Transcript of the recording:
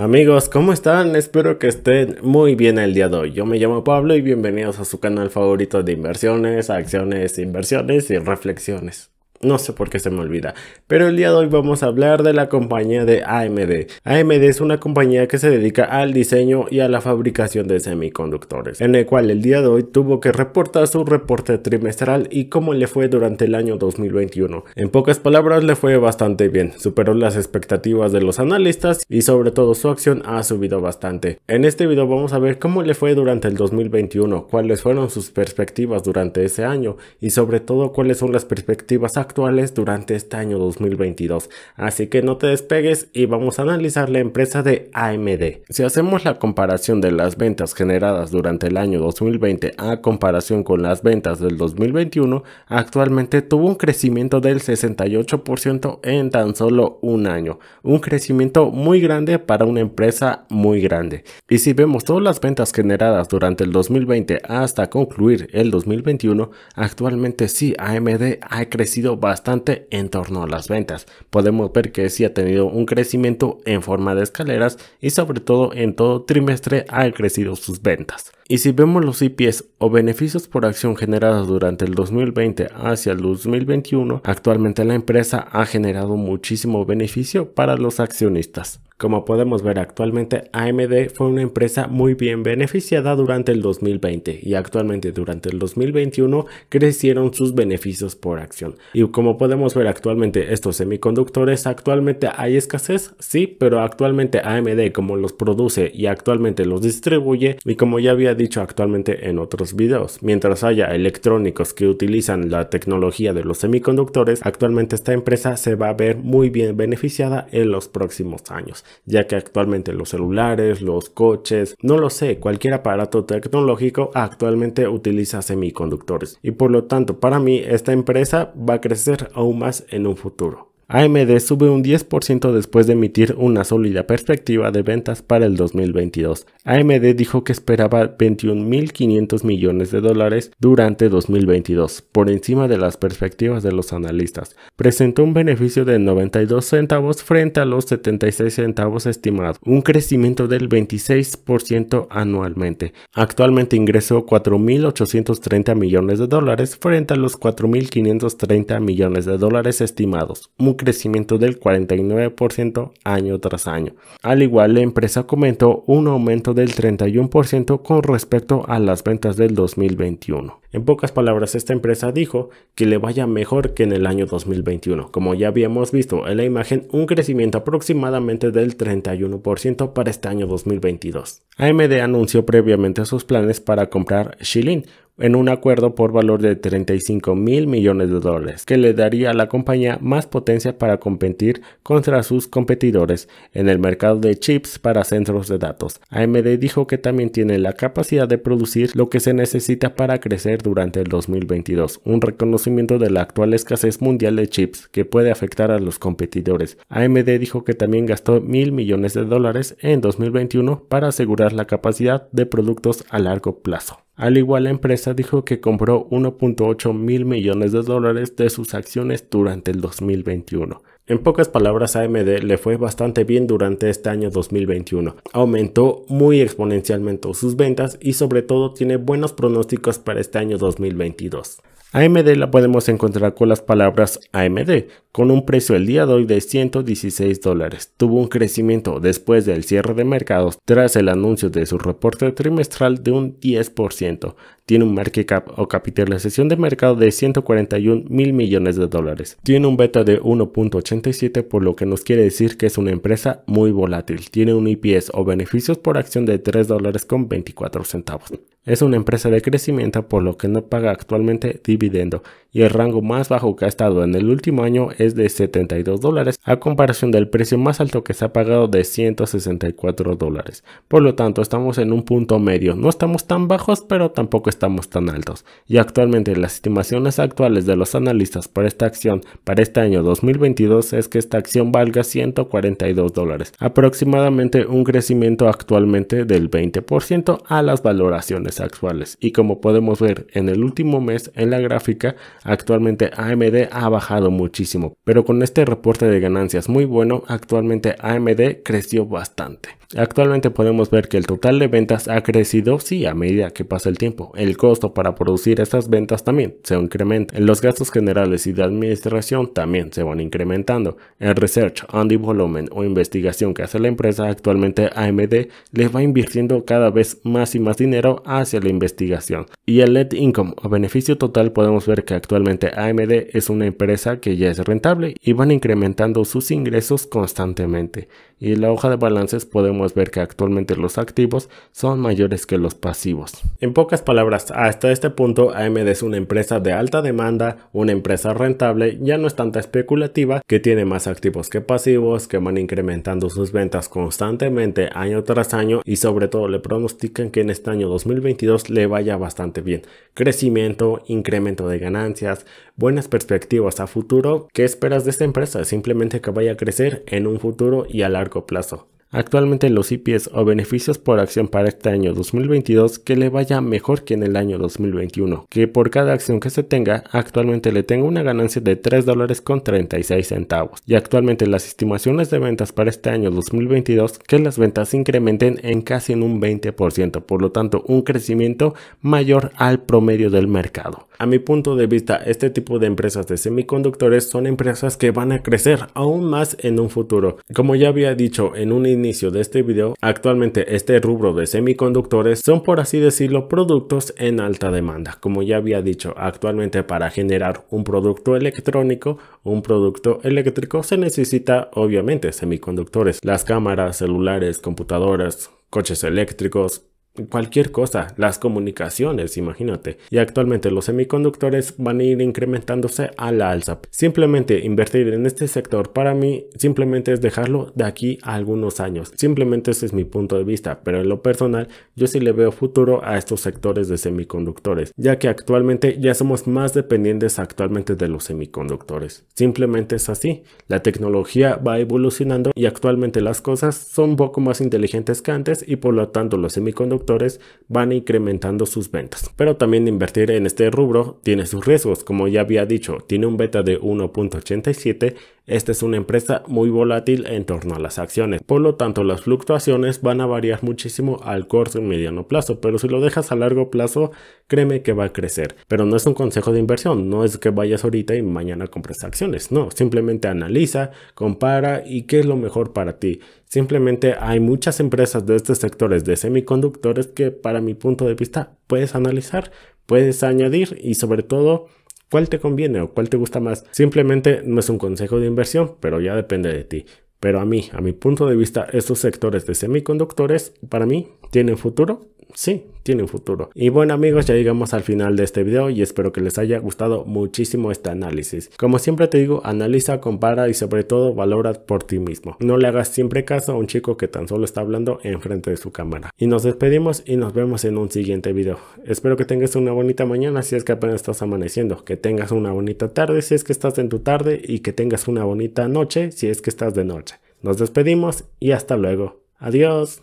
Amigos, ¿cómo están? Espero que estén muy bien el día de hoy. Yo me llamo Pablo y bienvenidos a su canal favorito de inversiones, acciones, inversiones y reflexiones. No sé por qué se me olvida, pero el día de hoy vamos a hablar de la compañía de AMD. AMD es una compañía que se dedica al diseño y a la fabricación de semiconductores, en el cual el día de hoy tuvo que reportar su reporte trimestral y cómo le fue durante el año 2021. En pocas palabras, le fue bastante bien, superó las expectativas de los analistas y sobre todo su acción ha subido bastante. En este video vamos a ver cómo le fue durante el 2021, cuáles fueron sus perspectivas durante ese año y sobre todo cuáles son las perspectivas actuales actuales durante este año 2022. Así que no te despegues y vamos a analizar la empresa de AMD. Si hacemos la comparación de las ventas generadas durante el año 2020 a comparación con las ventas del 2021, actualmente tuvo un crecimiento del 68% en tan solo un año. Un crecimiento muy grande para una empresa muy grande. Y si vemos todas las ventas generadas durante el 2020 hasta concluir el 2021, actualmente sí, AMD ha crecido bastante en torno a las ventas. Podemos ver que si ha tenido un crecimiento en forma de escaleras y sobre todo en todo trimestre ha crecido sus ventas. Y si vemos los IPs o beneficios por acción generados durante el 2020 hacia el 2021, actualmente la empresa ha generado muchísimo beneficio para los accionistas. Como podemos ver actualmente, AMD fue una empresa muy bien beneficiada durante el 2020 y actualmente durante el 2021 crecieron sus beneficios por acción. Y como podemos ver actualmente estos semiconductores, actualmente hay escasez, sí, pero actualmente AMD como los produce y actualmente los distribuye y como ya había dicho actualmente en otros videos, mientras haya electrónicos que utilizan la tecnología de los semiconductores, actualmente esta empresa se va a ver muy bien beneficiada en los próximos años ya que actualmente los celulares, los coches, no lo sé, cualquier aparato tecnológico actualmente utiliza semiconductores y por lo tanto para mí esta empresa va a crecer aún más en un futuro. AMD sube un 10% después de emitir una sólida perspectiva de ventas para el 2022. AMD dijo que esperaba 21.500 millones de dólares durante 2022, por encima de las perspectivas de los analistas. Presentó un beneficio de 92 centavos frente a los 76 centavos estimados, un crecimiento del 26% anualmente. Actualmente ingresó 4.830 millones de dólares frente a los 4.530 millones de dólares estimados, crecimiento del 49% año tras año. Al igual, la empresa comentó un aumento del 31% con respecto a las ventas del 2021. En pocas palabras, esta empresa dijo que le vaya mejor que en el año 2021. Como ya habíamos visto en la imagen, un crecimiento aproximadamente del 31% para este año 2022. AMD anunció previamente sus planes para comprar Shilin, en un acuerdo por valor de 35 mil millones de dólares, que le daría a la compañía más potencia para competir contra sus competidores en el mercado de chips para centros de datos. AMD dijo que también tiene la capacidad de producir lo que se necesita para crecer durante el 2022, un reconocimiento de la actual escasez mundial de chips que puede afectar a los competidores. AMD dijo que también gastó mil millones de dólares en 2021 para asegurar la capacidad de productos a largo plazo. Al igual, la empresa dijo que compró 1.8 mil millones de dólares de sus acciones durante el 2021. En pocas palabras, AMD le fue bastante bien durante este año 2021. Aumentó muy exponencialmente sus ventas y sobre todo tiene buenos pronósticos para este año 2022. AMD la podemos encontrar con las palabras AMD, con un precio el día de hoy de 116 dólares. Tuvo un crecimiento después del cierre de mercados tras el anuncio de su reporte trimestral de un 10%. Tiene un market cap o capitalización de mercado de 141 mil millones de dólares. Tiene un beta de 1.87 por lo que nos quiere decir que es una empresa muy volátil. Tiene un IPS o beneficios por acción de 3 dólares con 24 centavos. Es una empresa de crecimiento por lo que no paga actualmente dividendo y el rango más bajo que ha estado en el último año es de 72 dólares a comparación del precio más alto que se ha pagado de 164 dólares. Por lo tanto, estamos en un punto medio. No estamos tan bajos, pero tampoco estamos tan altos. Y actualmente las estimaciones actuales de los analistas para esta acción para este año 2022 es que esta acción valga 142 dólares, aproximadamente un crecimiento actualmente del 20% a las valoraciones actuales. Y como podemos ver en el último mes en la gráfica, Actualmente AMD ha bajado muchísimo, pero con este reporte de ganancias muy bueno, actualmente AMD creció bastante. Actualmente podemos ver que el total de ventas ha crecido, sí, a medida que pasa el tiempo. El costo para producir estas ventas también se incrementa. Los gastos generales y de administración también se van incrementando. El research and development o investigación que hace la empresa actualmente AMD le va invirtiendo cada vez más y más dinero hacia la investigación. Y el net income o beneficio total podemos ver que actualmente Actualmente AMD es una empresa que ya es rentable y van incrementando sus ingresos constantemente. Y en la hoja de balances podemos ver que actualmente los activos son mayores que los pasivos. En pocas palabras, hasta este punto AMD es una empresa de alta demanda, una empresa rentable, ya no es tanta especulativa, que tiene más activos que pasivos, que van incrementando sus ventas constantemente año tras año y sobre todo le pronostican que en este año 2022 le vaya bastante bien. Crecimiento, incremento de ganancias, buenas perspectivas a futuro, ¿qué esperas de esta empresa? Simplemente que vaya a crecer en un futuro y a largo plazo. Actualmente los IPs o beneficios por acción para este año 2022 que le vaya mejor que en el año 2021, que por cada acción que se tenga actualmente le tenga una ganancia de 3 dólares con 36 centavos. Y actualmente las estimaciones de ventas para este año 2022 que las ventas incrementen en casi en un 20%, por lo tanto un crecimiento mayor al promedio del mercado. A mi punto de vista, este tipo de empresas de semiconductores son empresas que van a crecer aún más en un futuro. Como ya había dicho en un inicio de este video, actualmente este rubro de semiconductores son por así decirlo productos en alta demanda. Como ya había dicho, actualmente para generar un producto electrónico, un producto eléctrico, se necesita obviamente semiconductores. Las cámaras, celulares, computadoras, coches eléctricos, cualquier cosa, las comunicaciones, imagínate. Y actualmente los semiconductores van a ir incrementándose a la alza. Simplemente invertir en este sector para mí simplemente es dejarlo de aquí a algunos años. Simplemente ese es mi punto de vista, pero en lo personal yo sí le veo futuro a estos sectores de semiconductores, ya que actualmente ya somos más dependientes actualmente de los semiconductores. Simplemente es así. La tecnología va evolucionando y actualmente las cosas son un poco más inteligentes que antes y por lo tanto los semiconductores van incrementando sus ventas. Pero también invertir en este rubro tiene sus riesgos, como ya había dicho, tiene un beta de 1.87, esta es una empresa muy volátil en torno a las acciones, por lo tanto las fluctuaciones van a variar muchísimo al corto y mediano plazo, pero si lo dejas a largo plazo, créeme que va a crecer. Pero no es un consejo de inversión, no es que vayas ahorita y mañana compres acciones, no, simplemente analiza, compara y qué es lo mejor para ti. Simplemente hay muchas empresas de estos sectores de semiconductores que para mi punto de vista puedes analizar, puedes añadir y sobre todo cuál te conviene o cuál te gusta más. Simplemente no es un consejo de inversión, pero ya depende de ti. Pero a mí, a mi punto de vista, estos sectores de semiconductores para mí tienen futuro sí, tiene un futuro. Y bueno amigos, ya llegamos al final de este video y espero que les haya gustado muchísimo este análisis. Como siempre te digo, analiza, compara y sobre todo valora por ti mismo. No le hagas siempre caso a un chico que tan solo está hablando enfrente de su cámara. Y nos despedimos y nos vemos en un siguiente video. Espero que tengas una bonita mañana si es que apenas estás amaneciendo, que tengas una bonita tarde si es que estás en tu tarde y que tengas una bonita noche si es que estás de noche. Nos despedimos y hasta luego. Adiós.